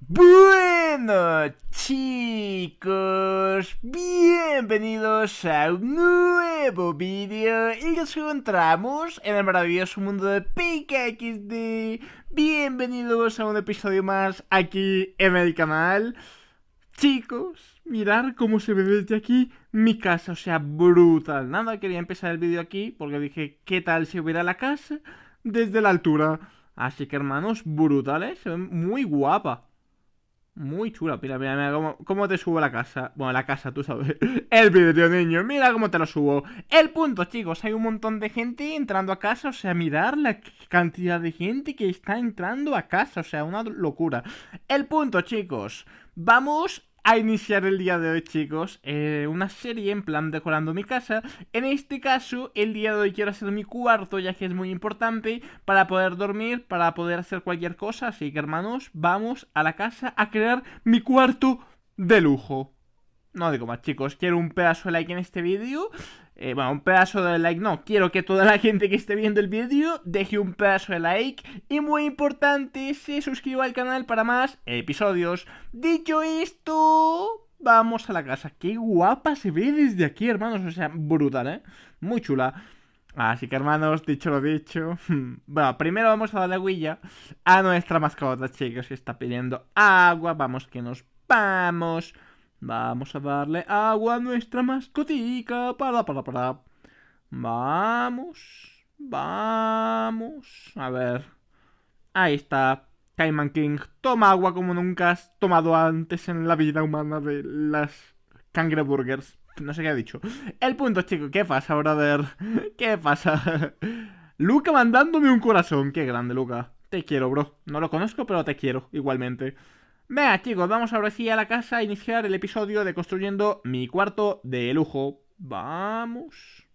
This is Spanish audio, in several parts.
Bueno chicos, bienvenidos a un nuevo vídeo y nos encontramos en el maravilloso mundo de PKXD Bienvenidos a un episodio más aquí en el canal Chicos, mirar cómo se ve desde aquí mi casa, o sea, brutal Nada, quería empezar el vídeo aquí porque dije, ¿qué tal si hubiera la casa desde la altura? Así que hermanos, brutales, ¿eh? muy guapa muy chula, mira, mira, mira cómo, te subo la casa. Bueno, la casa, tú sabes. El vídeo, tío niño, mira cómo te lo subo. El punto, chicos, hay un montón de gente entrando a casa. O sea, mirar la cantidad de gente que está entrando a casa. O sea, una locura. El punto, chicos. Vamos a iniciar el día de hoy, chicos, eh, una serie en plan decorando mi casa. En este caso, el día de hoy quiero hacer mi cuarto, ya que es muy importante para poder dormir, para poder hacer cualquier cosa. Así que, hermanos, vamos a la casa a crear mi cuarto de lujo. No digo más, chicos, quiero un pedazo de like en este vídeo. Eh, bueno, un pedazo de like no. Quiero que toda la gente que esté viendo el vídeo deje un pedazo de like. Y muy importante, se suscriba al canal para más episodios. Dicho esto, vamos a la casa. Qué guapa se ve desde aquí, hermanos. O sea, brutal, ¿eh? Muy chula. Así que, hermanos, dicho lo dicho. bueno, primero vamos a la guilla a nuestra mascota, chicos, Se está pidiendo agua. Vamos, que nos vamos. Vamos a darle agua a nuestra mascotica. Para, para, para. Vamos. Vamos. A ver. Ahí está. Cayman King toma agua como nunca has tomado antes en la vida humana de las cangreburgers. No sé qué ha dicho. El punto, chicos. ¿Qué pasa, brother? ¿Qué pasa? Luca mandándome un corazón. Qué grande, Luca. Te quiero, bro. No lo conozco, pero te quiero igualmente. Venga chicos, vamos ahora sí a la casa a iniciar el episodio de construyendo mi cuarto de lujo. Vamos.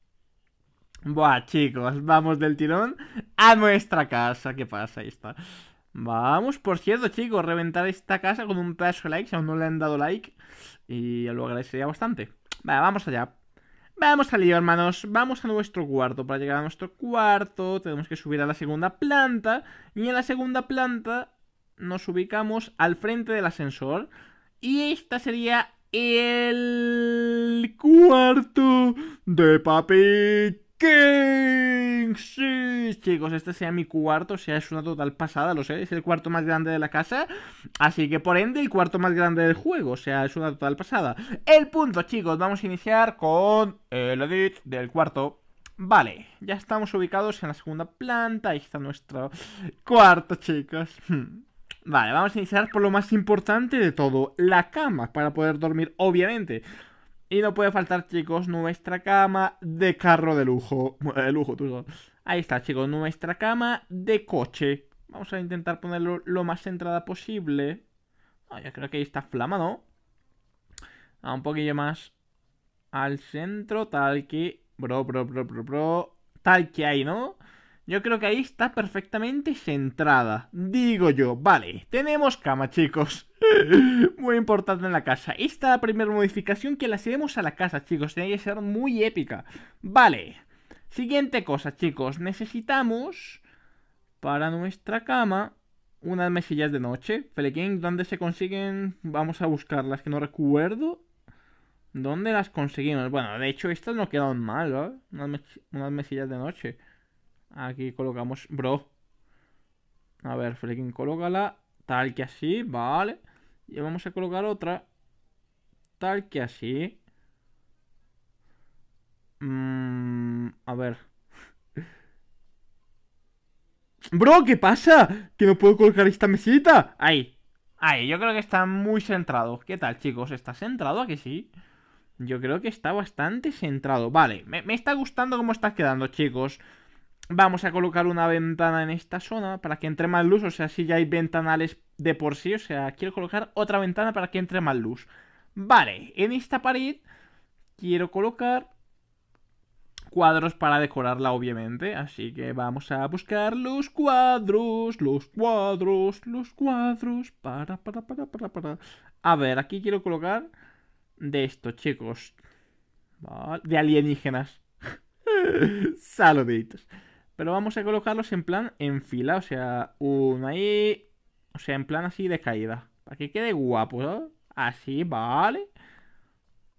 Buah chicos, vamos del tirón a nuestra casa. ¿Qué pasa? Ahí está. Vamos, por cierto chicos, reventar esta casa con un pedazo de like si aún no le han dado like. Y lo agradecería bastante. Vale, vamos allá. Vamos al lío, hermanos. Vamos a nuestro cuarto. Para llegar a nuestro cuarto tenemos que subir a la segunda planta. Y en la segunda planta nos ubicamos al frente del ascensor. Y esta sería el cuarto de Papi King. Sí, chicos, este sea mi cuarto. O sea, es una total pasada, lo sé. Es el cuarto más grande de la casa. Así que por ende, el cuarto más grande del juego. O sea, es una total pasada. El punto, chicos. Vamos a iniciar con el edit del cuarto. Vale, ya estamos ubicados en la segunda planta. Ahí está nuestro cuarto, chicos. Hmm. Vale, vamos a iniciar por lo más importante de todo, la cama, para poder dormir, obviamente. Y no puede faltar, chicos, nuestra cama de carro de lujo. De lujo, tú Ahí está, chicos, nuestra cama de coche. Vamos a intentar ponerlo lo más centrada posible. Ah, yo creo que ahí está flamado ¿no? Ah, un poquillo más al centro, tal que... Bro, bro, bro, bro, bro. Tal que ahí, ¿no? Yo creo que ahí está perfectamente centrada. Digo yo, vale, tenemos cama, chicos. muy importante en la casa. Esta la primera modificación que la hacemos a la casa, chicos. Tiene que ser muy épica. Vale. Siguiente cosa, chicos. Necesitamos para nuestra cama unas mesillas de noche. Felequín, ¿dónde se consiguen? Vamos a buscarlas, que no recuerdo. ¿Dónde las conseguimos? Bueno, de hecho, estas no quedan mal, ¿eh? unas mesillas de noche. Aquí colocamos, bro. A ver, Flekin, colócala. Tal que así, vale. Y vamos a colocar otra. Tal que así. Mm, a ver. Bro, ¿qué pasa? Que no puedo colocar esta mesita. Ahí. Ahí, yo creo que está muy centrado. ¿Qué tal, chicos? ¿Está centrado a que sí? Yo creo que está bastante centrado. Vale, me, me está gustando cómo está quedando, chicos. Vamos a colocar una ventana en esta zona para que entre más luz. O sea, si ya hay ventanales de por sí. O sea, quiero colocar otra ventana para que entre más luz. Vale, en esta pared quiero colocar cuadros para decorarla, obviamente. Así que vamos a buscar los cuadros, los cuadros, los cuadros. Para, para, para, para, para. A ver, aquí quiero colocar de estos chicos. de alienígenas. Saluditos. Pero vamos a colocarlos en plan en fila, o sea, uno ahí, o sea, en plan así de caída. Para que quede guapo, Así, vale.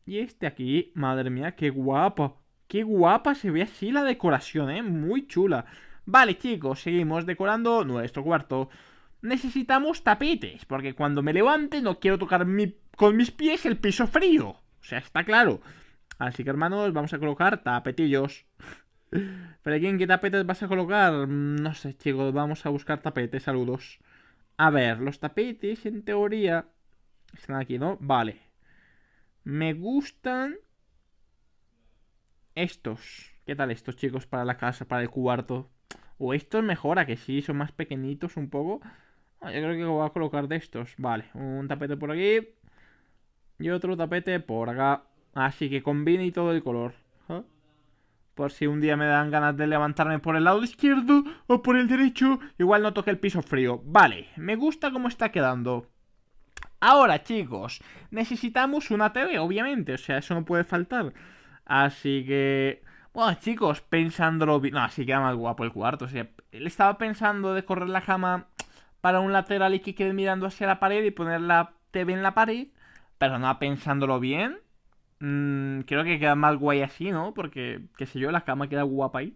Y este aquí, madre mía, qué guapo. Qué guapa se ve así la decoración, ¿eh? Muy chula. Vale, chicos, seguimos decorando nuestro cuarto. Necesitamos tapetes, porque cuando me levante no quiero tocar con mis pies el piso frío. O sea, está claro. Así que, hermanos, vamos a colocar tapetillos. ¿Pero en qué tapetes vas a colocar? Mm, no sé, chicos, vamos a buscar tapetes, saludos. A ver, los tapetes en teoría están aquí, ¿no? Vale. Me gustan estos. ¿Qué tal estos, chicos, para la casa, para el cuarto? O estos mejora, que sí, son más pequeñitos un poco. Ah, yo creo que voy a colocar de estos. Vale, un tapete por aquí. Y otro tapete por acá. Así que combine todo el color. Por si un día me dan ganas de levantarme por el lado izquierdo o por el derecho, igual no toque el piso frío. Vale, me gusta cómo está quedando. Ahora, chicos, necesitamos una TV, obviamente. O sea, eso no puede faltar. Así que... Bueno, chicos, pensándolo... No, así queda más guapo el cuarto. O sea, él estaba pensando de correr la cama para un lateral y que quede mirando hacia la pared y poner la TV en la pared. Pero no pensándolo bien, Mm, creo que queda más guay así, ¿no? Porque, qué sé yo, la cama queda guapa ahí.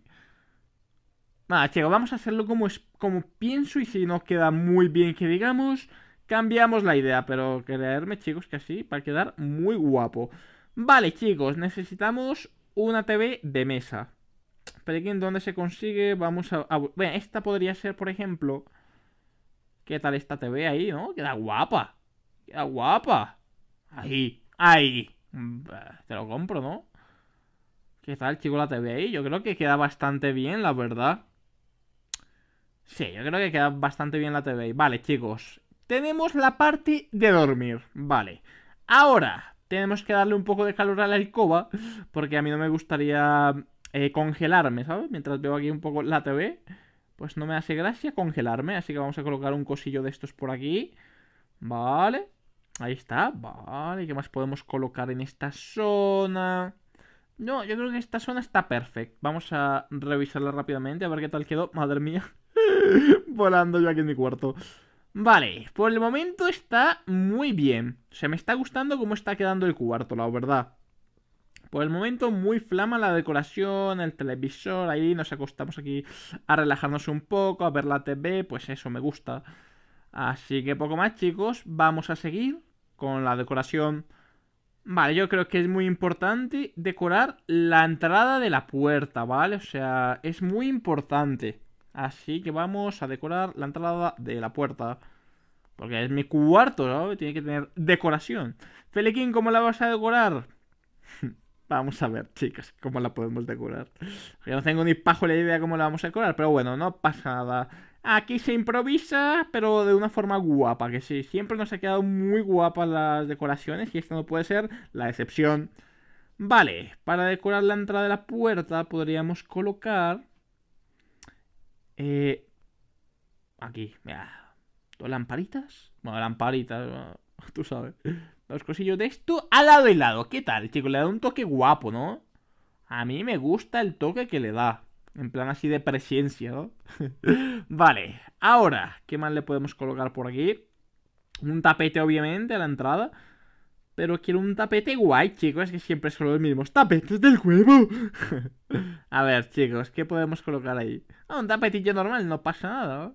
Nada, chicos, vamos a hacerlo como, es, como pienso y si nos queda muy bien que digamos, cambiamos la idea. Pero creerme, chicos, que así va a quedar muy guapo. Vale, chicos, necesitamos una TV de mesa. Pero aquí en donde se consigue, vamos a... a bueno, esta podría ser, por ejemplo... ¿Qué tal esta TV ahí, no? Queda guapa. Queda guapa. Ahí, ahí. Mm, te lo compro, ¿no? ¿Qué tal, chico la TV ahí. Yo creo que queda bastante bien, la verdad. Sí, yo creo que queda bastante bien la TV. Vale, chicos. Tenemos la parte de dormir. Vale. Ahora, tenemos que darle un poco de calor a la alcoba. Porque a mí no me gustaría eh, congelarme, ¿sabes? Mientras veo aquí un poco la TV. Pues no me hace gracia congelarme. Así que vamos a colocar un cosillo de estos por aquí. Vale. Ahí está, vale, ¿qué más podemos colocar en esta zona? No, yo creo que esta zona está perfecta. Vamos a revisarla rápidamente, a ver qué tal quedó. Madre mía, volando yo aquí en mi cuarto. Vale, por el momento está muy bien. Se me está gustando cómo está quedando el cuarto, la verdad. Por el momento muy flama la decoración, el televisor, ahí nos acostamos aquí a relajarnos un poco, a ver la TV, pues eso me gusta. Así que poco más chicos, vamos a seguir con la decoración. Vale, yo creo que es muy importante decorar la entrada de la puerta, ¿vale? O sea, es muy importante. Así que vamos a decorar la entrada de la puerta. Porque es mi cuarto, ¿no? Tiene que tener decoración. Feliquín, ¿cómo la vas a decorar? Vamos a ver, chicas cómo la podemos decorar. Yo no tengo ni pajo la idea cómo la vamos a decorar, pero bueno, no pasa nada. Aquí se improvisa, pero de una forma guapa, que sí, siempre nos ha quedado muy guapas las decoraciones y esta no puede ser la excepción. Vale, para decorar la entrada de la puerta podríamos colocar... Eh, aquí, mira. Dos lamparitas. Bueno, lamparitas, tú sabes. los cosillos de esto al lado y lado. ¿Qué tal, chicos? Le da un toque guapo, ¿no? A mí me gusta el toque que le da. En plan así de presencia, ¿no? vale, ahora, ¿qué más le podemos colocar por aquí? Un tapete, obviamente, a la entrada. Pero quiero un tapete guay, chicos. Es que siempre son los mismos tapetes del juego. a ver, chicos, ¿qué podemos colocar ahí? Ah, un tapetillo normal, no pasa nada.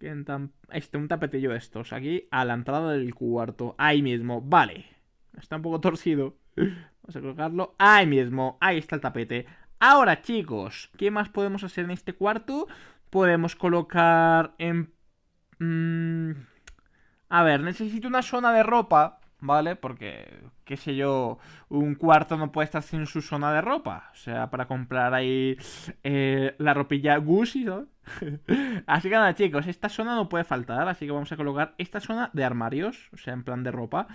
¿no? Este, un tapetillo de estos. Aquí, a la entrada del cuarto. Ahí mismo, vale. Está un poco torcido. Vamos a colocarlo ahí mismo. Ahí está el tapete. Ahora, chicos, ¿qué más podemos hacer en este cuarto? Podemos colocar en... Mm, a ver, necesito una zona de ropa, ¿vale? Porque, qué sé yo, un cuarto no puede estar sin su zona de ropa. O sea, para comprar ahí eh, la ropilla Gucci, ¿no? así que nada, chicos, esta zona no puede faltar. Así que vamos a colocar esta zona de armarios, o sea, en plan de ropa.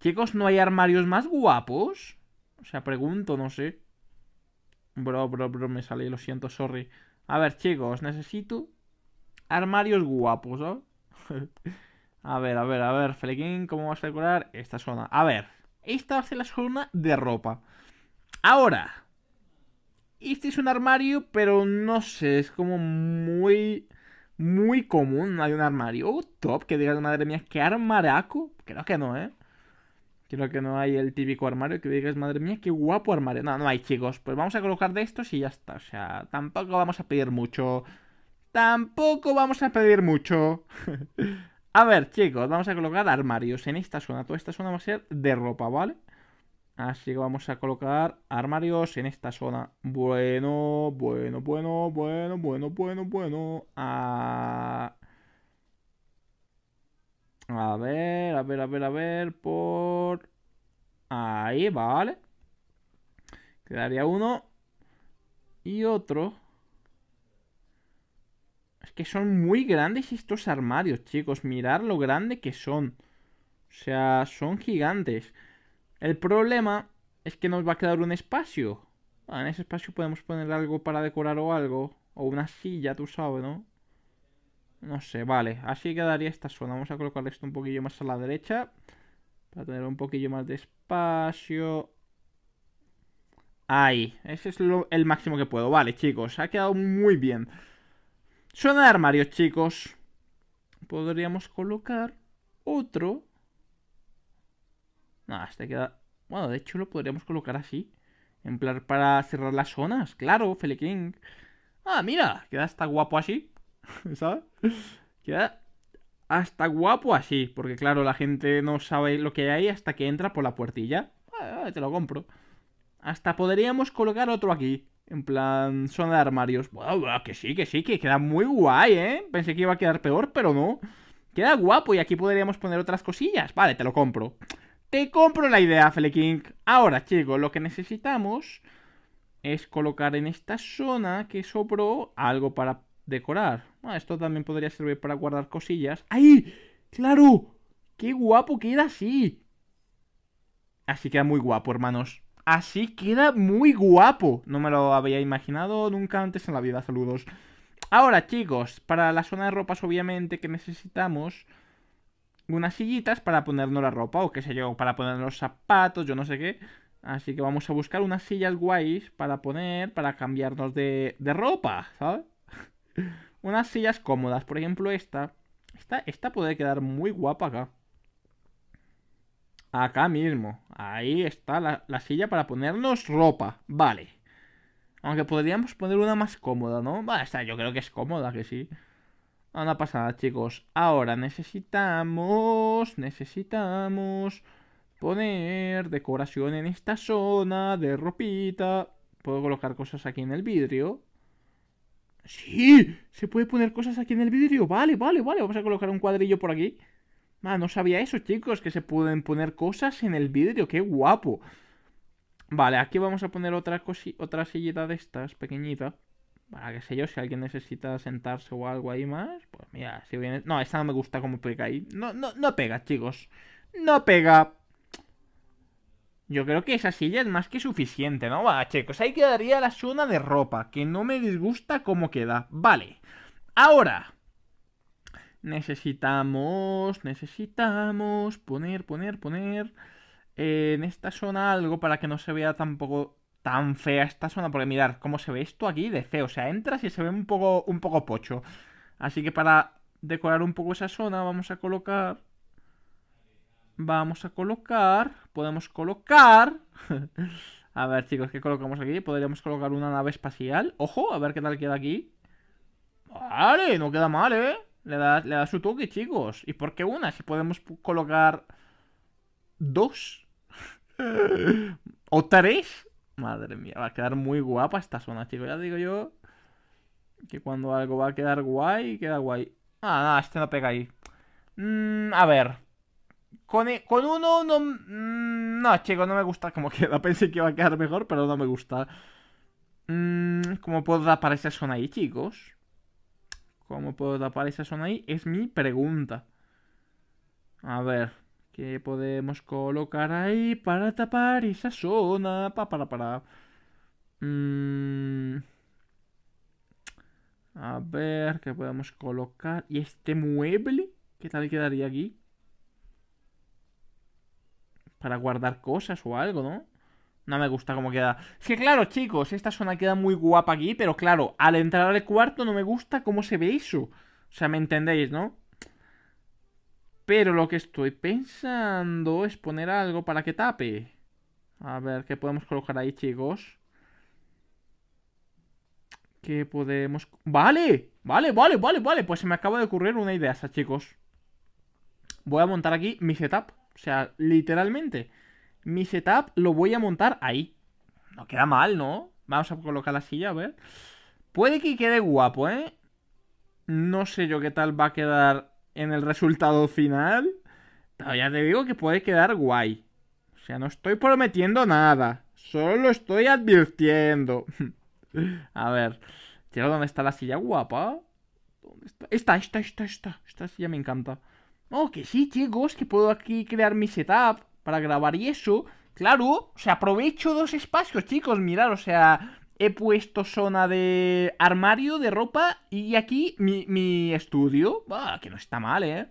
Chicos, ¿no hay armarios más guapos? O sea, pregunto, no sé. Bro, bro, bro, me salí, lo siento, sorry. A ver, chicos, necesito armarios guapos, ¿no? a ver, a ver, a ver, Flequín, ¿cómo vas a decorar esta zona? A ver, esta va a ser la zona de ropa. Ahora, este es un armario, pero no sé, es como muy, muy común. hay un armario oh, top que digas, madre mía, ¿qué armaraco? Creo que no, ¿eh? Creo que no hay el típico armario que digas, madre mía, qué guapo armario. No, no hay, chicos. Pues vamos a colocar de estos y ya está. O sea, tampoco vamos a pedir mucho. Tampoco vamos a pedir mucho. a ver, chicos, vamos a colocar armarios en esta zona. Toda esta zona va a ser de ropa, ¿vale? Así que vamos a colocar armarios en esta zona. Bueno, bueno, bueno, bueno, bueno, bueno, bueno. A... Ah, a ver, a ver, a ver, a ver, por... Ahí, vale. Quedaría uno y otro. Es que son muy grandes estos armarios, chicos. Mirad lo grande que son. O sea, son gigantes. El problema es que nos va a quedar un espacio. en ese espacio podemos poner algo para decorar o algo. O una silla, tú sabes, ¿no? No sé, vale. Así quedaría esta zona. Vamos a colocar esto un poquillo más a la derecha. Para tener un poquillo más de espacio. Ahí. Ese es lo, el máximo que puedo. Vale, chicos. Ha quedado muy bien. Zona de armarios, chicos. Podríamos colocar otro. Nada, este queda... Bueno, de hecho lo podríamos colocar así. En plan para cerrar las zonas. Claro, Feliking. Ah, mira. Queda hasta guapo así. ¿sabes? Queda hasta guapo así, porque claro, la gente no sabe lo que hay hasta que entra por la puertilla. Vale, te lo compro. Hasta podríamos colocar otro aquí, en plan zona de armarios. Bueno, que sí, que sí, que queda muy guay, ¿eh? Pensé que iba a quedar peor, pero no. Queda guapo y aquí podríamos poner otras cosillas. Vale, te lo compro. Te compro la idea, Feleking. Ahora, chicos, lo que necesitamos es colocar en esta zona que sobró algo para Decorar. Ah, esto también podría servir para guardar cosillas. ¡Ay! ¡Claro! ¡Qué guapo queda así! Así queda muy guapo, hermanos. Así queda muy guapo. No me lo había imaginado nunca antes en la vida. Saludos. Ahora, chicos, para la zona de ropas, obviamente, que necesitamos unas sillitas para ponernos la ropa o qué sé yo, para ponernos los zapatos, yo no sé qué. Así que vamos a buscar unas sillas guays para poner, para cambiarnos de, de ropa, ¿sabes? Unas sillas cómodas, por ejemplo esta. Esta, esta puede quedar muy guapa acá. Acá mismo. Ahí está la, silla para ponernos ropa. Vale. Aunque podríamos poner una más cómoda, ¿no? Vale, esta yo creo que es cómoda, que sí. No, ah, no pasa nada, chicos. Ahora necesitamos... Necesitamos... Poner decoración en esta zona de ropita. Puedo colocar cosas aquí en el vidrio. Sí, se puede poner cosas aquí en el vidrio. Vale, vale, vale. Vamos a colocar un cuadrillo por aquí. Ah, no sabía eso, chicos, que se pueden poner cosas en el vidrio. ¡Qué guapo! Vale, aquí vamos a poner otra, otra sillita de estas, pequeñita. Para que sé yo, si alguien necesita sentarse o algo ahí más. Pues mira, si viene... No, esta no me gusta como pega ahí. No, no, no pega, chicos. No pega. Yo creo que esa silla es más que suficiente, ¿no? Va, chicos, ahí quedaría la zona de ropa, que no me disgusta cómo queda. Vale, ahora... Necesitamos, necesitamos poner, poner, poner eh, en esta zona algo para que no se vea tampoco tan fea esta zona. Porque mirar cómo se ve esto aquí de feo. O sea, entra y se ve un poco, un poco pocho. Así que para decorar un poco esa zona vamos a colocar Vamos a colocar, podemos colocar... a ver, chicos, ¿qué colocamos aquí? Podríamos colocar una nave espacial. Ojo, a ver qué tal queda aquí. Vale, no queda mal, ¿eh? Le da, su toque, chicos. ¿Y por qué una? Si podemos colocar dos o tres. Madre mía, va a quedar muy guapa esta zona, chicos. Ya digo yo que cuando algo va a quedar guay, queda guay. Ah, nada, este no pega ahí. Mm, a ver, e, con, uno, no... Mm, no, chicos, no me gusta como queda. Pensé que iba a quedar mejor, pero no me gusta. Mm, ¿Cómo puedo tapar esa zona ahí, chicos? ¿Cómo puedo tapar esa zona ahí? Es mi pregunta. A ver, ¿qué podemos colocar ahí para tapar esa zona? Para, para, para. Mm. a ver, ¿qué podemos colocar? ¿Y este mueble? ¿Qué tal quedaría aquí? para guardar cosas o algo, ¿no? No me gusta cómo queda. Es que claro, chicos, esta zona queda muy guapa aquí, pero claro, al entrar al cuarto no me gusta cómo se ve eso. O sea, me entendéis, ¿no? Pero lo que estoy pensando es poner algo para que tape. A ver, ¿qué podemos colocar ahí, chicos? ¿Qué podemos...? ¡Vale! Vale, vale, vale, vale. Pues se me acaba de ocurrir una idea, chicos. Voy a montar aquí mi setup. O sea, literalmente, mi setup lo voy a montar ahí. No queda mal, ¿no? Vamos a colocar la silla, a ver. Puede que quede guapo, ¿eh? No sé yo qué tal va a quedar en el resultado final. Pero ya te digo que puede quedar guay. O sea, no estoy prometiendo nada. Solo lo estoy advirtiendo. a ver. dónde está la silla guapa? ¿Dónde está? Esta, esta, esta, esta. Esta silla me encanta. Oh, que sí, chicos, que puedo aquí crear mi setup para grabar y eso. Claro, o sea, aprovecho dos espacios, chicos. Mirad, o sea, he puesto zona de armario, de ropa y aquí mi, mi estudio. va que no está mal, ¿eh?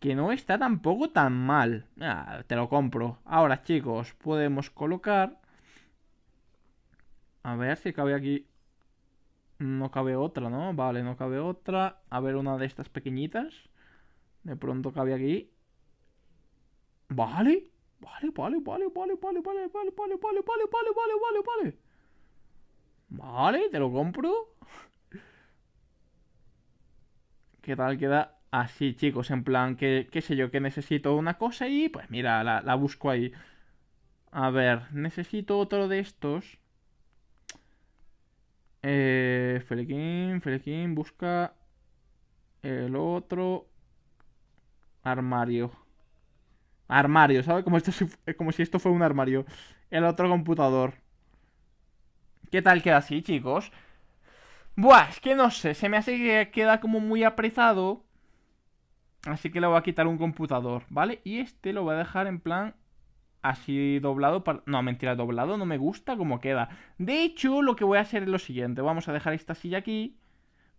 Que no está tampoco tan mal. Ah, te lo compro. Ahora, chicos, podemos colocar... A ver si cabe aquí... No cabe otra, ¿no? Vale, no cabe otra. A ver, una de estas pequeñitas. De pronto cabe aquí. Vale. Vale, vale, vale, vale, vale, vale, vale, vale, vale, vale, vale, vale, vale, vale. Vale, te lo compro. ¿Qué tal queda? Así, chicos, en plan, que qué sé yo, que necesito una cosa y pues mira, la, la busco ahí. A ver, necesito otro de estos. Eh, Felequín, Felequín, busca el otro. Armario. Armario, ¿sabes? Como, esto, eh, como si esto fuera un armario. El otro computador. ¿Qué tal queda así, chicos? Buah, es que no sé, se me hace que queda como muy apretado Así que le voy a quitar un computador, ¿vale? Y este lo voy a dejar en plan así doblado No, mentira, doblado no me gusta como queda. De hecho, lo que voy a hacer es lo siguiente. Vamos a dejar esta silla aquí.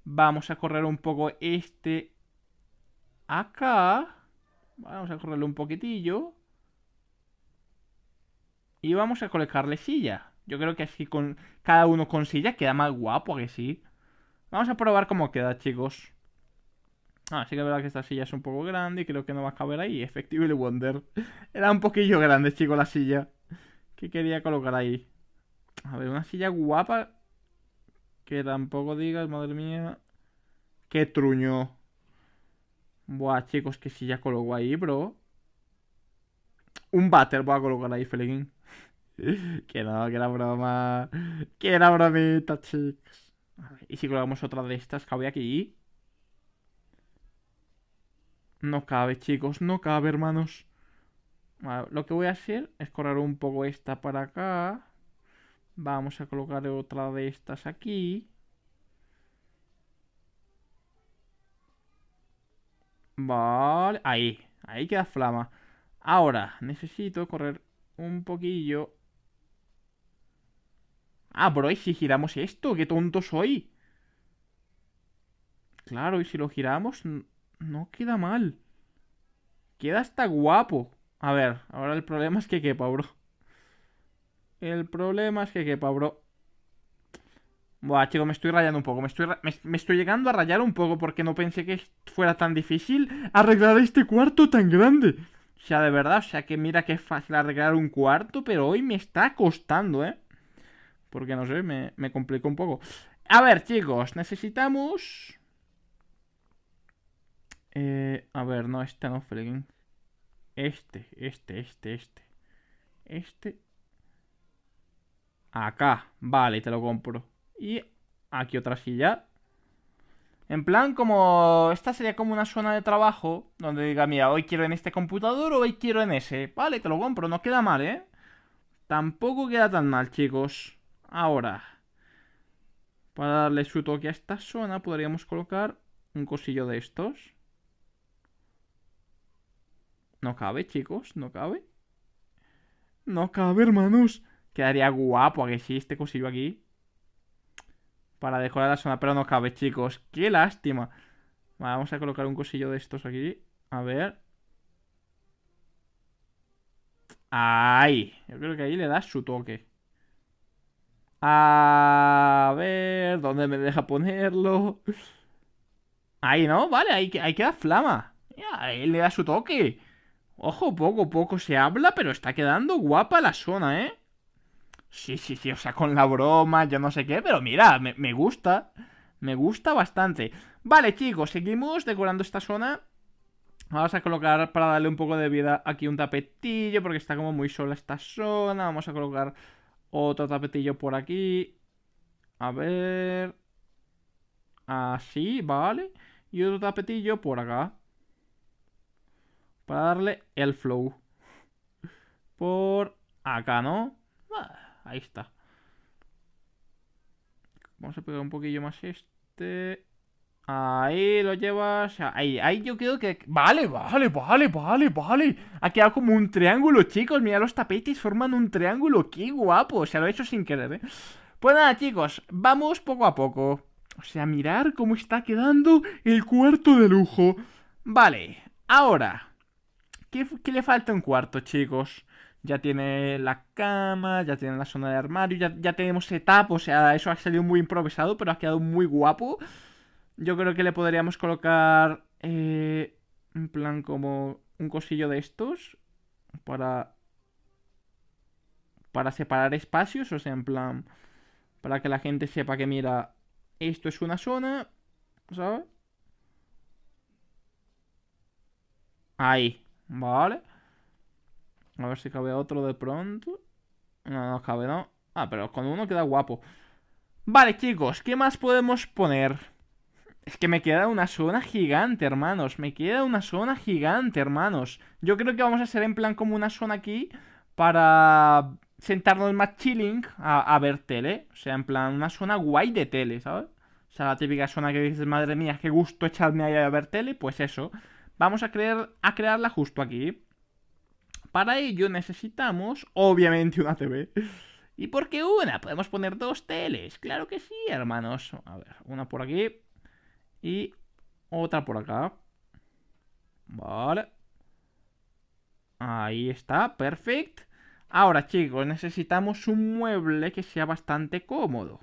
Vamos a correr un poco este acá. Vamos a correrle un poquitillo. Y vamos a colocarle silla. Yo creo que así con cada uno con silla queda más guapo, que sí? Vamos a probar cómo queda, chicos. Ah, sí que es verdad que esta silla es un poco grande y creo que no va a caber ahí. Efectivo Wonder. Era un poquillo grande, chicos, la silla. ¿Qué quería colocar ahí? A ver, una silla guapa. Que tampoco digas, madre mía. Qué truño. Buah, chicos, que si ya coloco ahí, bro. Un batter voy a colocar ahí, Feliquín. que no, que era broma. Que era bromita, chicos. y si colocamos otra de estas, cabe aquí. No cabe, chicos, no cabe, hermanos. lo que voy a hacer es correr un poco esta para acá. Vamos a colocar otra de estas aquí. Vale, ahí. Ahí queda flama. Ahora, necesito correr un poquillo. Ah, bro, ¿y si giramos esto? ¡Qué tonto soy! Claro, y si lo giramos, no queda mal. Queda hasta guapo. A ver, ahora el problema es que quepa, bro. El problema es que quepa, bro. Buah, chicos, me estoy rayando un poco. Me estoy, me, estoy llegando a rayar un poco porque no pensé que fuera tan difícil arreglar este cuarto tan grande. O sea, de verdad, o sea que mira que es fácil arreglar un cuarto, pero hoy me está costando, ¿eh? Porque no sé, me, me complicó un poco. A ver, chicos, necesitamos... Eh, a ver, no, este no, freguen Este, este, este, este. Este. Acá. Vale, te lo compro. Y aquí otra silla. En plan, como esta sería como una zona de trabajo donde diga, mira, hoy quiero en este computador o hoy quiero en ese. Vale, te lo compro, no queda mal, ¿eh? Tampoco queda tan mal, chicos. Ahora, para darle su toque a esta zona, podríamos colocar un cosillo de estos. No cabe, chicos, no cabe. No cabe, hermanos. Quedaría guapo a que sí este cosillo aquí para decorar la zona, pero no cabe, chicos. ¡Qué lástima! vamos a colocar un cosillo de estos aquí. A ver. Ay, Yo creo que ahí le da su toque. A ver... ¿Dónde me deja ponerlo? Ahí, ¿no? Vale, ahí, ahí queda flama. Ahí le da su toque. Ojo, poco poco se habla, pero está quedando guapa la zona, ¿eh? Sí, sí, sí, o sea, con la broma, yo no sé qué, pero mira, me, gusta. Me gusta bastante. Vale, chicos, seguimos decorando esta zona. Vamos a colocar para darle un poco de vida aquí un tapetillo porque está como muy sola esta zona. Vamos a colocar otro tapetillo por aquí. A ver... Así, vale. Y otro tapetillo por acá. Para darle el flow. Por acá, ¿no? Ahí está. Vamos a pegar un poquillo más este. Ahí lo llevas. Ahí, ahí yo creo que. Vale, vale, vale, vale, vale. Ha quedado como un triángulo, chicos. Mira, los tapetes forman un triángulo. Qué guapo. O sea, lo he hecho sin querer, ¿eh? Pues nada, chicos. Vamos poco a poco. O sea, mirar cómo está quedando el cuarto de lujo. Vale. Ahora. ¿Qué, qué le falta un cuarto, chicos? ya tiene la cama, ya tiene la zona de armario, ya, tenemos setup, o sea, eso ha salido muy improvisado, pero ha quedado muy guapo. Yo creo que le podríamos colocar, eh, en plan, como un cosillo de estos para, para separar espacios, o sea, en plan, para que la gente sepa que, mira, esto es una zona, ¿sabes? Ahí, vale. A ver si cabe otro de pronto. No, no cabe, ¿no? Ah, pero con uno queda guapo. Vale, chicos, ¿qué más podemos poner? Es que me queda una zona gigante, hermanos. Me queda una zona gigante, hermanos. Yo creo que vamos a hacer en plan como una zona aquí para sentarnos más chilling a, ver tele. O sea, en plan una zona guay de tele, ¿sabes? O sea, la típica zona que dices, madre mía, qué gusto echarme ahí a ver tele. Pues eso. Vamos a, crear, a crearla justo aquí. Para ello necesitamos, obviamente, una TV. ¿Y por qué una? Podemos poner dos teles. Claro que sí, hermanos. A ver, una por aquí y otra por acá. Vale. Ahí está, perfecto. Ahora, chicos, necesitamos un mueble que sea bastante cómodo.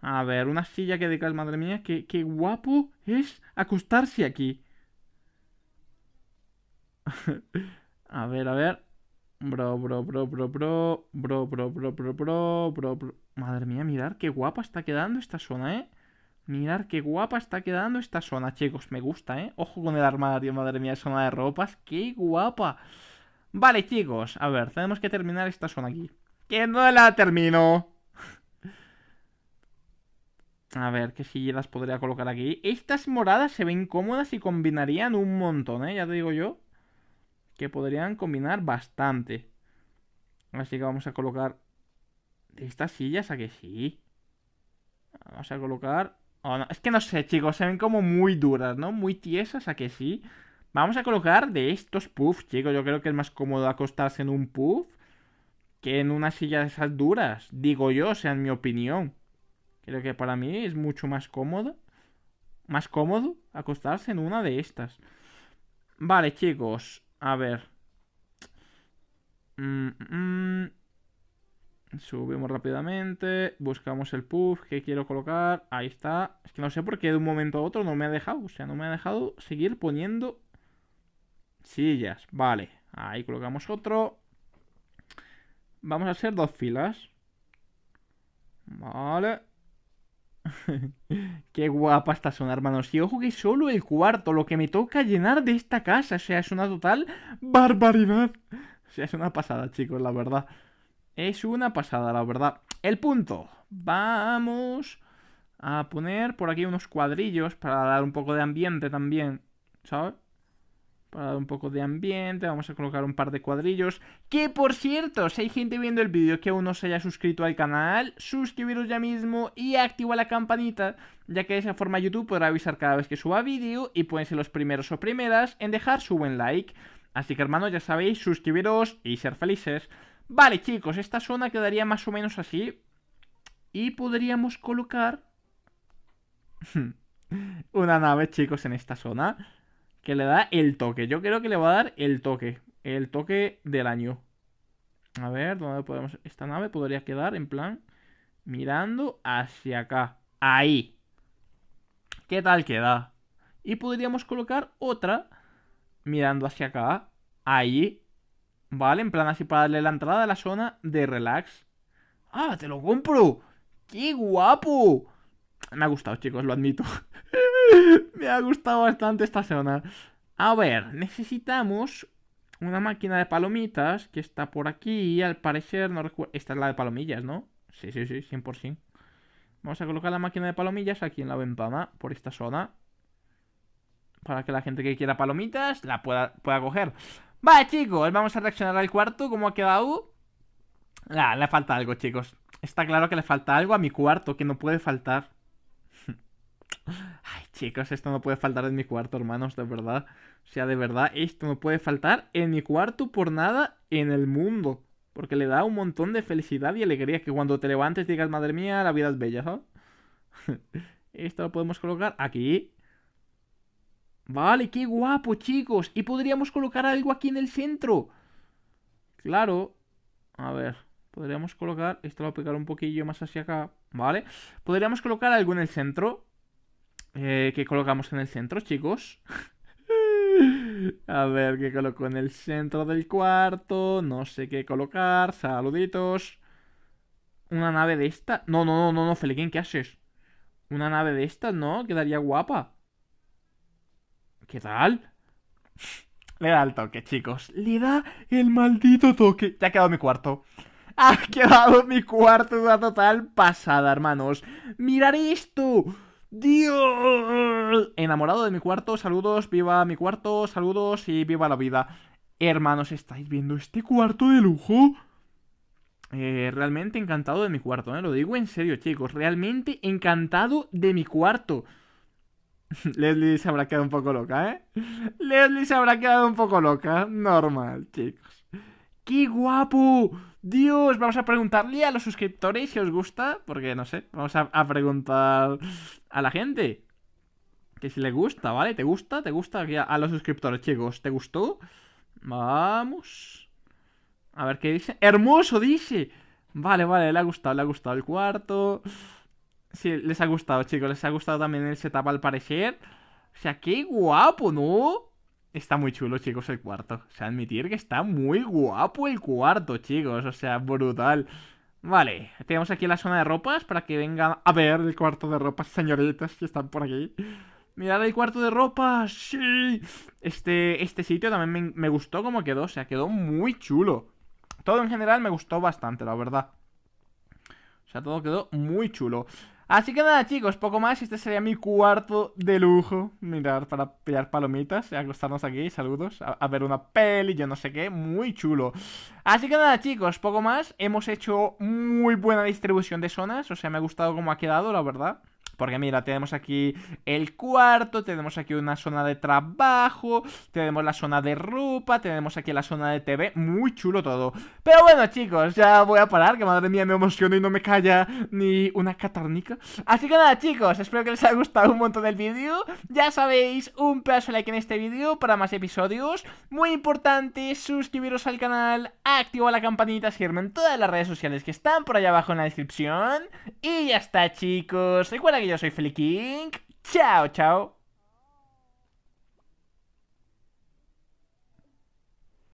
A ver, una silla que digas madre mía, qué, qué guapo es acostarse aquí. A ver, a ver. Bro, bro, bro, bro, bro. Bro, bro, bro, bro, bro, Madre mía, mirar qué guapa está quedando esta zona, ¿eh? Mirar qué guapa está quedando esta zona, chicos. Me gusta, ¿eh? Ojo con el armario, madre mía, zona de ropas. ¡Qué guapa! Vale, chicos. A ver, tenemos que terminar esta zona aquí. ¡Que no la termino! A ver, qué las podría colocar aquí. Estas moradas se ven cómodas y combinarían un montón, ¿eh? Ya te digo yo que podrían combinar bastante. Así que vamos a colocar de estas sillas a que sí. Vamos a colocar... Oh, es que no sé, chicos, se ven como muy duras, ¿no? Muy tiesas a que sí. Vamos a colocar de estos puffs, chicos. Yo creo que es más cómodo acostarse en un puff que en una silla de esas duras. Digo yo, o sea, en mi opinión. Creo que para mí es mucho más cómodo. Más cómodo acostarse en una de estas. Vale, chicos. A ver. Mm, mm, mm. Subimos rápidamente. Buscamos el puff que quiero colocar. Ahí está. Es que no sé por qué de un momento a otro no me ha dejado. O sea, no me ha dejado seguir poniendo sillas. Vale. Ahí colocamos otro. Vamos a hacer dos filas. Vale. Qué guapa está sonar, hermanos. Y ojo que solo el cuarto, lo que me toca llenar de esta casa. O sea, es una total barbaridad. O sea, es una pasada, chicos, la verdad. Es una pasada, la verdad. El punto. Vamos a poner por aquí unos cuadrillos para dar un poco de ambiente también. ¿Sabes? para dar un poco de ambiente, vamos a colocar un par de cuadrillos. Que por cierto, si hay gente viendo el vídeo que aún no se haya suscrito al canal, suscribiros ya mismo y activa la campanita, ya que de esa forma YouTube podrá avisar cada vez que suba vídeo y pueden ser los primeros o primeras en dejar su buen like. Así que hermanos, ya sabéis, suscribiros y ser felices. Vale chicos, esta zona quedaría más o menos así. Y podríamos colocar... Una nave chicos en esta zona que le da el toque. Yo creo que le va a dar el toque. El toque del año. A ver, ¿dónde podemos...? Esta nave podría quedar en plan... Mirando hacia acá. Ahí. ¿Qué tal queda? Y podríamos colocar otra mirando hacia acá. Ahí. ¿Vale? En plan así para darle la entrada a la zona de relax. ¡Ah, te lo compro! ¡Qué guapo! Me ha gustado, chicos, lo admito. Me ha gustado bastante esta zona. A ver, necesitamos una máquina de palomitas que está por aquí. y Al parecer, no recuerdo. Esta es la de palomillas, ¿no? Sí, sí, sí, 100%. Vamos a colocar la máquina de palomillas aquí en la ventana, por esta zona. Para que la gente que quiera palomitas la pueda, pueda coger. Vale, chicos, vamos a reaccionar al cuarto. ¿Cómo ha quedado? Ah, le falta algo, chicos. Está claro que le falta algo a mi cuarto, que no puede faltar. Ay. Chicos, esto no puede faltar en mi cuarto, hermanos, de verdad. O sea, de verdad, esto no puede faltar en mi cuarto por nada en el mundo. Porque le da un montón de felicidad y alegría que cuando te levantes digas, madre mía, la vida es bella, esto lo podemos colocar aquí. Vale, qué guapo, chicos. Y podríamos colocar algo aquí en el centro. Claro. A ver, podríamos colocar... Esto lo voy a pegar un poquillo más hacia acá, ¿vale? Podríamos colocar algo en el centro. Eh, ¿Qué colocamos en el centro, chicos? A ver, ¿qué coloco en el centro del cuarto? No sé qué colocar. Saluditos. ¿Una nave de esta? No, no, no, no, no, Feliquín, ¿qué haces? ¿Una nave de esta? No, quedaría guapa. ¿Qué tal? Le da el toque, chicos. Le da el maldito toque. Ya ha quedado mi cuarto. Ha quedado mi cuarto. Una total pasada, hermanos. ¡Mirar esto! Dios. Enamorado de mi cuarto, saludos, viva mi cuarto, saludos y viva la vida. Hermanos, ¿estáis viendo este cuarto de lujo? Eh, realmente encantado de mi cuarto, ¿eh? Lo digo en serio, chicos. Realmente encantado de mi cuarto. Leslie se habrá quedado un poco loca, ¿eh? Leslie se habrá quedado un poco loca. Normal, chicos. ¡Qué guapo! Dios, vamos a preguntarle a los suscriptores si os gusta, porque no sé, vamos a, preguntar a la gente. Que si le gusta, ¿vale? ¿Te gusta? ¿Te gusta? a, los suscriptores, chicos, ¿te gustó? Vamos. A ver qué dice. ¡Hermoso! Dice. Vale, vale, le ha gustado, le ha gustado el cuarto. Sí, les ha gustado, chicos, les ha gustado también el setup al parecer. O sea, qué guapo, ¿no? Está muy chulo, chicos, el cuarto. O sea, admitir que está muy guapo el cuarto, chicos. O sea, brutal. Vale, tenemos aquí la zona de ropas para que vengan a ver el cuarto de ropas, señoritas, que están por aquí. Mirad el cuarto de ropas, sí. Este, este sitio también me, me, gustó como quedó, o sea, quedó muy chulo. Todo en general me gustó bastante, la verdad. O sea, todo quedó muy chulo. Así que nada, chicos, poco más. Este sería mi cuarto de lujo. Mirar, para pillar palomitas, y acostarnos aquí, saludos, a, ver una peli, yo no sé qué, muy chulo. Así que nada, chicos, poco más. Hemos hecho muy buena distribución de zonas, o sea, me ha gustado cómo ha quedado, la verdad. Porque mira, tenemos aquí el cuarto, tenemos aquí una zona de trabajo, tenemos la zona de ropa, tenemos aquí la zona de TV, muy chulo todo. Pero bueno chicos, ya voy a parar, que madre mía me emociono y no me calla ni una catarnica. Así que nada chicos, espero que les haya gustado un montón el vídeo. Ya sabéis, un pedazo de like en este vídeo para más episodios. Muy importante, suscribiros al canal, activo la campanita, seguirme en todas las redes sociales que están por allá abajo en la descripción. Y ya está chicos, recuerda que yo soy Flicking Chao, chao.